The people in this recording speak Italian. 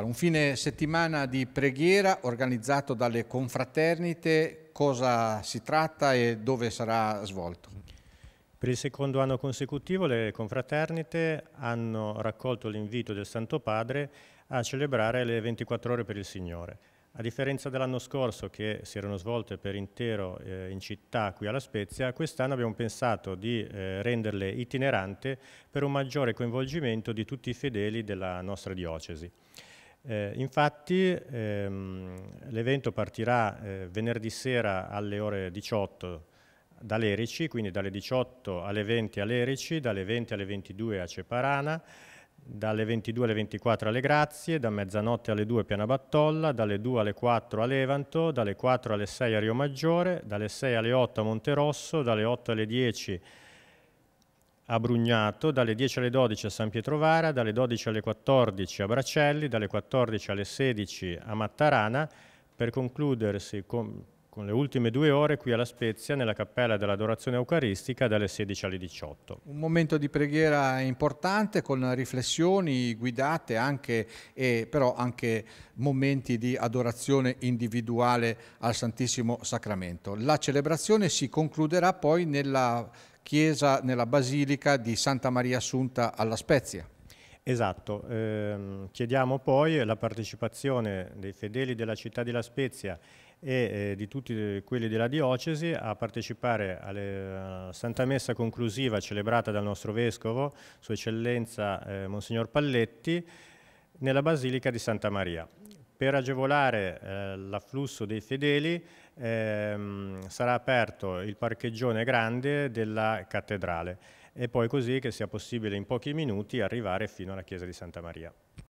Un fine settimana di preghiera organizzato dalle confraternite, cosa si tratta e dove sarà svolto? Per il secondo anno consecutivo le confraternite hanno raccolto l'invito del Santo Padre a celebrare le 24 ore per il Signore. A differenza dell'anno scorso che si erano svolte per intero eh, in città qui alla Spezia, quest'anno abbiamo pensato di eh, renderle itinerante per un maggiore coinvolgimento di tutti i fedeli della nostra diocesi. Eh, infatti ehm, l'evento partirà eh, venerdì sera alle ore 18 da Lerici, quindi dalle 18 alle 20 a Lerici, dalle 20 alle 22 a Ceparana, dalle 22 alle 24 alle Grazie, da mezzanotte alle 2 a Piana Battolla, dalle 2 alle 4 a Levanto, dalle 4 alle 6 a Rio Maggiore, dalle 6 alle 8 a Monterosso, dalle 8 alle 10 a a Brugnato, dalle 10 alle 12 a San Pietrovara, dalle 12 alle 14 a Bracelli, dalle 14 alle 16 a Mattarana, per concludersi con, con le ultime due ore qui alla Spezia, nella Cappella dell'Adorazione Eucaristica, dalle 16 alle 18. Un momento di preghiera importante con riflessioni guidate anche, e però anche momenti di adorazione individuale al Santissimo Sacramento. La celebrazione si concluderà poi nella chiesa nella Basilica di Santa Maria Assunta alla Spezia. Esatto, eh, chiediamo poi la partecipazione dei fedeli della città di La Spezia e eh, di tutti quelli della diocesi a partecipare alla eh, Santa Messa conclusiva celebrata dal nostro Vescovo, Sua Eccellenza eh, Monsignor Palletti, nella Basilica di Santa Maria. Per agevolare eh, l'afflusso dei fedeli ehm, sarà aperto il parcheggione grande della cattedrale e poi così che sia possibile in pochi minuti arrivare fino alla chiesa di Santa Maria.